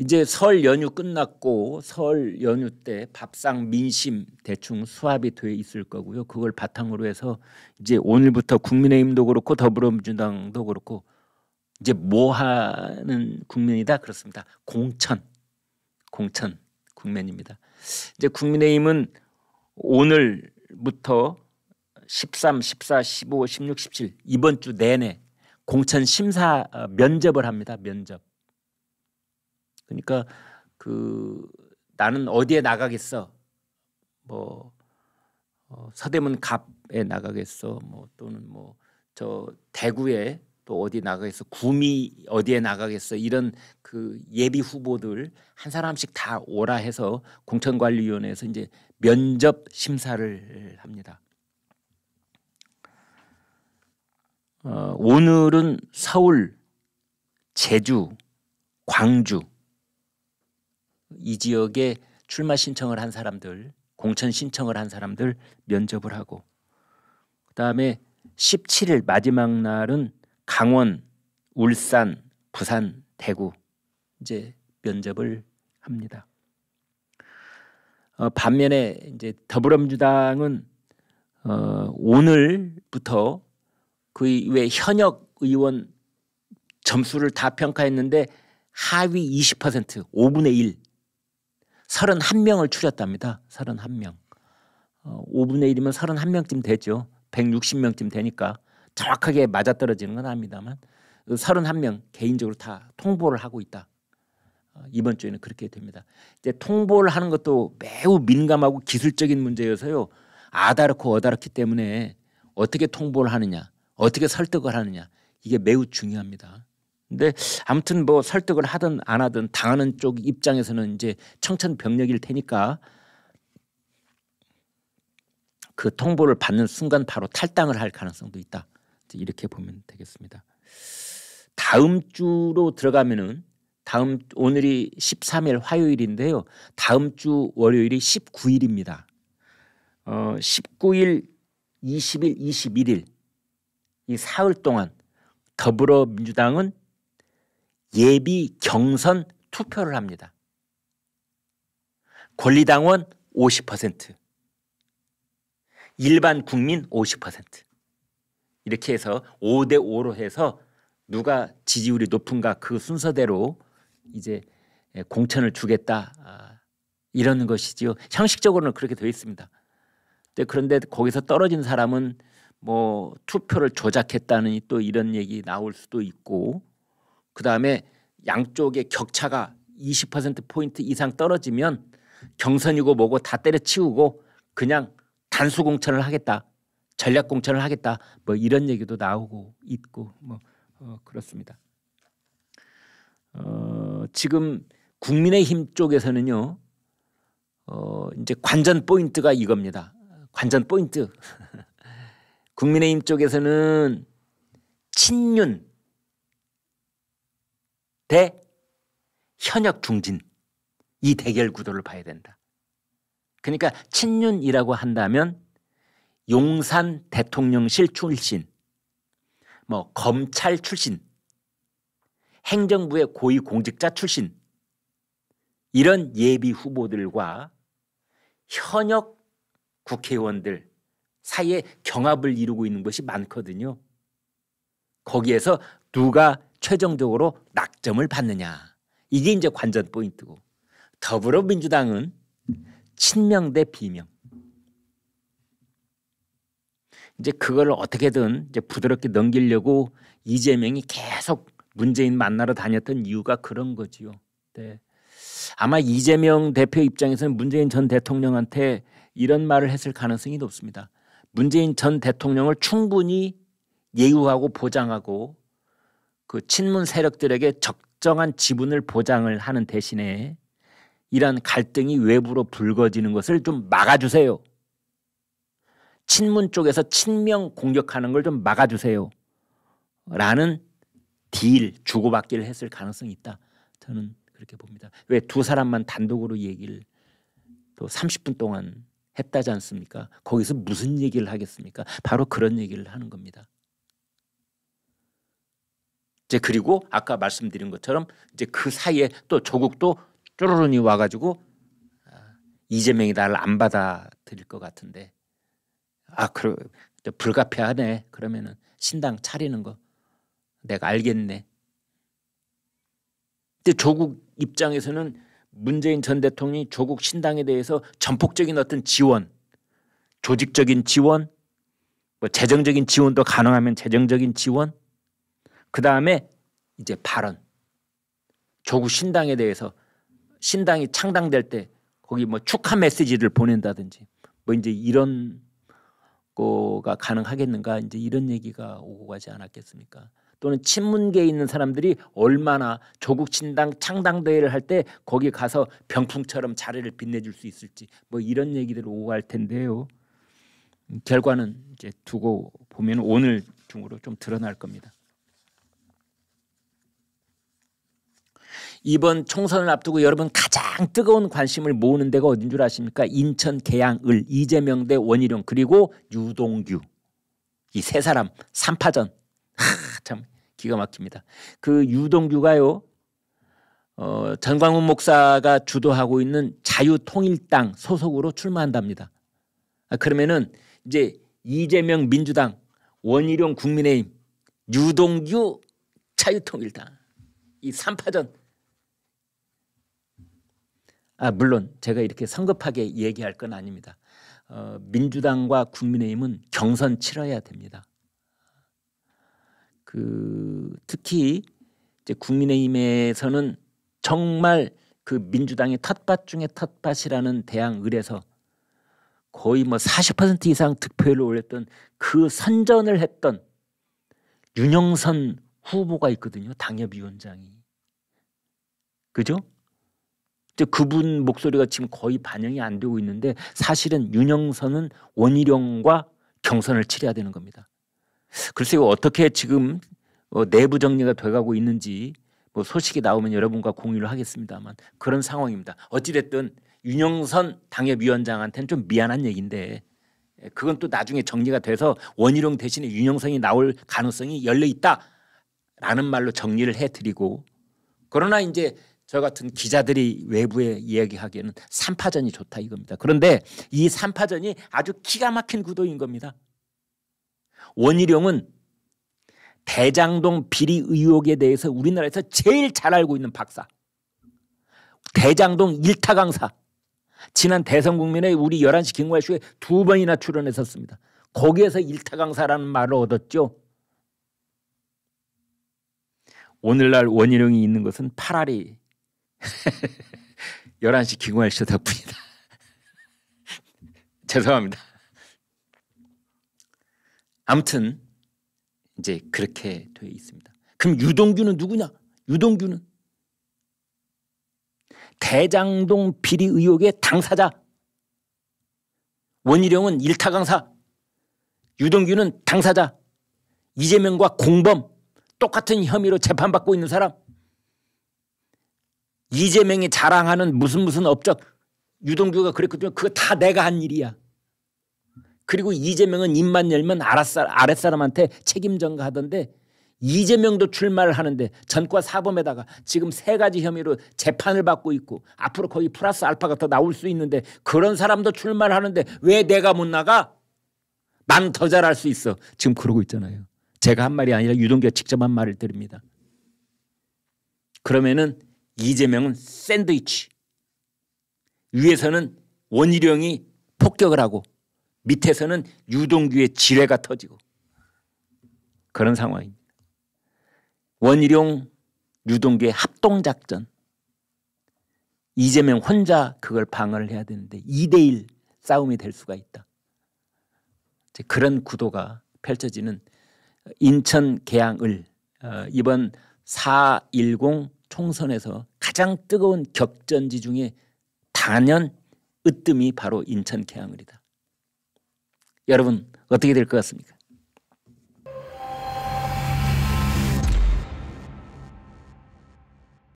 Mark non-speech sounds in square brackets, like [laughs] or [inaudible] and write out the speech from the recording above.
이제 설 연휴 끝났고 설 연휴 때 밥상 민심 대충 수합이 돼 있을 거고요. 그걸 바탕으로 해서 이제 오늘부터 국민의힘도 그렇고 더불어민주당도 그렇고 이제 뭐 하는 국면이다 그렇습니다. 공천 공천 국면입니다. 이제 국민의힘은 오늘부터 13, 14, 15, 16, 17 이번 주 내내 공천 심사 어, 면접을 합니다. 면접. 그러니까 그 나는 어디에 나가겠어? 뭐 어, 서대문 갑에 나가겠어. 뭐 또는 뭐 저 대구에 또 어디 나가겠어. 구미 어디에 나가겠어. 이런 그 예비 후보들 한 사람씩 다 오라 해서 공천관리위원회에서 이제 면접 심사를 합니다. 어, 오늘은 서울, 제주, 광주 이 지역에 출마 신청을 한 사람들, 공천 신청을 한 사람들 면접을 하고 그다음에 17일 마지막 날은 강원, 울산, 부산, 대구 이제 면접을 합니다. 어, 반면에 이제 더불어민주당은 어, 오늘부터 그왜 현역 의원 점수를 다 평가했는데 하위 20% 5분의 1 31명을 추렸답니다. 31명. 어, 5분의 1이면 31명쯤 되죠. 160명쯤 되니까 정확하게 맞아떨어지는 건 아닙니다만 31명 개인적으로 다 통보를 하고 있다. 어, 이번 주에는 그렇게 됩니다. 이제 통보를 하는 것도 매우 민감하고 기술적인 문제여서요. 아다르고 어다르기 때문에 어떻게 통보를 하느냐, 어떻게 설득을 하느냐 이게 매우 중요합니다. 근데 아무튼 뭐 설득을 하든 안 하든 당하는 쪽 입장에서는 이제 청천벽력일 테니까 그 통보를 받는 순간 바로 탈당을 할 가능성도 있다. 이렇게 보면 되겠습니다. 다음 주로 들어가면은 다음 오늘이 13일 화요일인데요. 다음 주 월요일이 19일입니다. 어 19일, 20일, 21일 이 사흘 동안 더불어민주당은 예비 경선 투표를 합니다. 권리당원 50%, 일반 국민 50%. 이렇게 해서 5대 5로 해서 누가 지지율이 높은가 그 순서대로 이제 공천을 주겠다 아, 이런 것이지요. 형식적으로는 그렇게 되어 있습니다. 그런데 거기서 떨어진 사람은 뭐 투표를 조작했다는 또 이런 얘기 나올 수도 있고 그다음에 양쪽의 격차가 20% 포인트 이상 떨어지면 경선이고 뭐고 다 때려치우고 그냥 단수 공천을 하겠다. 전략 공천을 하겠다. 뭐 이런 얘기도 나오고 있고 뭐 어, 그렇습니다. 어, 지금 국민의힘 쪽에서는요. 어, 이제 관전 포인트가 이겁니다. 관전 포인트. [laughs] 국민의힘 쪽에서는 친윤 대 현역 중진 이 대결 구도를 봐야 된다. 그러니까 친윤이라고 한다면 용산 대통령실 출신, 뭐 검찰 출신, 행정부의 고위 공직자 출신 이런 예비 후보들과 현역 국회의원들 사이에 경합을 이루고 있는 것이 많거든요. 거기에서 누가 최종적으로 낙점을 받느냐. 이게 이제 관전 포인트고. 더불어민주당은 친명 대 비명. 이제 그걸 어떻게든 이제 부드럽게 넘기려고 이재명이 계속 문재인 만나러 다녔던 이유가 그런 거지요. 네. 아마 이재명 대표 입장에서는 문재인 전 대통령한테 이런 말을 했을 가능성이 높습니다. 문재인 전 대통령을 충분히 예우하고 보장하고 그 친문 세력들에게 적정한 지분을 보장을 하는 대신에 이러한 갈등이 외부로 불거지는 것을 좀 막아주세요. 친문 쪽에서 친명 공격하는 걸 좀 막아주세요. 라는 딜, 주고받기를 했을 가능성이 있다. 저는 그렇게 봅니다. 왜 두 사람만 단독으로 얘기를 또 30분 동안 했다지 않습니까? 거기서 무슨 얘기를 하겠습니까? 바로 그런 얘기를 하는 겁니다. 이제 그리고 아까 말씀드린 것처럼 이제 그 사이에 또 조국도 쪼르르니 와가지고 아, 이재명이 나를 안 받아들일 것 같은데 아 그래 불가피하네 그러면은 신당 차리는 거 내가 알겠네 근데 조국 입장에서는 문재인 전 대통령이 조국 신당에 대해서 전폭적인 어떤 지원 조직적인 지원 뭐 재정적인 지원도 가능하면 재정적인 지원 그 다음에 이제 발언. 조국 신당에 대해서 신당이 창당될 때 거기 뭐 축하 메시지를 보낸다든지 뭐 이제 이런 거가 가능하겠는가 이제 이런 얘기가 오고 가지 않았겠습니까? 또는 친문계에 있는 사람들이 얼마나 조국 신당 창당 대회를 할 때 거기 가서 병풍처럼 자리를 빛내줄 수 있을지 뭐 이런 얘기들 오고 갈 텐데요. 음, 결과는 이제 두고 보면 오늘 중으로 좀 드러날 겁니다. 이번 총선을 앞두고 여러분 가장 뜨거운 관심을 모으는 데가 어딘 줄 아십니까? 인천 계양을 이재명 대 원희룡 그리고 유동규 이 세 사람 삼파전 [laughs] 참 기가 막힙니다. 그 유동규가요 어, 전광훈 목사가 주도하고 있는 자유통일당 소속으로 출마한답니다. 아, 그러면은 이제 이재명 민주당 원희룡 국민의힘 유동규 자유통일당 이 3파전 아, 물론 제가 이렇게 성급하게 얘기할 건 아닙니다. 어, 민주당과 국민의힘은 경선 치러야 됩니다. 그 특히 이제 국민의힘에서는 정말 그 민주당의 텃밭 중에 텃밭이라는 대항 을에서 거의 뭐 40% 이상 득표율을 올렸던 그 선전을 했던 윤영선 후보가 있거든요. 당협위원장이. 그죠? 그분 목소리가 지금 거의 반영이 안 되고 있는데 사실은 윤영선은 원희룡과 경선을 치려야 되는 겁니다. 글쎄요 어떻게 지금 어, 내부 정리가 돼가고 있는지 뭐 소식이 나오면 여러분과 공유를 하겠습니다만 그런 상황입니다. 어찌됐든 윤영선 당협위원장한테는 좀 미안한 얘기인데 예, 그건 또 나중에 정리가 돼서 원희룡 대신에 윤영선이 나올 가능성이 열려 있다라는 말로 정리를 해드리고 그러나 이제 저 같은 기자들이 외부에 이야기하기에는 삼파전이 좋다 이겁니다. 그런데 이 삼파전이 아주 기가 막힌 구도인 겁니다. 원희룡은 대장동 비리 의혹에 대해서 우리나라에서 제일 잘 알고 있는 박사. 대장동 일타 강사. 지난 대선 국민의 우리 11시 김과쇼에두 번이나 출연했었습니다. 거기에서 일타 강사라는 말을 얻었죠. 오늘날 원희룡이 있는 것은 파라리 11시 [laughs] 기공할 쇼 덕분이다. [laughs] 죄송합니다. 아무튼 이제 그렇게 돼 있습니다. 그럼 유동규는 누구냐? 유동규는 대장동 비리 의혹의 당사자. 원희룡은 일타 강사. 유동규는 당사자. 이재명과 공범 똑같은 혐의로 재판받고 있는 사람. 이재명이 자랑하는 무슨 무슨 업적 유동규가 그랬거든요. 그거 다 내가 한 일이야. 그리고 이재명은 입만 열면 아랫사람한테 책임 전가하던데 이재명도 출마를 하는데 전과 사범에다가 지금 세 가지 혐의로 재판을 받고 있고 앞으로 거의 플러스 알파가 더 나올 수 있는데 그런 사람도 출마를 하는데 왜 내가 못 나가? 난 더 잘할 수 있어. 지금 그러고 있잖아요. 제가 한 말이 아니라 유동규가 직접 한 말을 드립니다. 그러면은 이재명은 샌드위치. 위에서는 원희룡이 폭격을 하고 밑에서는 유동규의 지뢰가 터지고 그런 상황입니다. 원희룡 유동규의 합동작전. 이재명 혼자 그걸 방어를 해야 되는데 2대1 싸움이 될 수가 있다. 그런 구도가 펼쳐지는 인천 개항을 어, 이번 4.10 총선에서 가장 뜨거운 격전지 중에 단연 으뜸이 바로 인천 개항을이다. 여러분 어떻게 될 것 같습니까?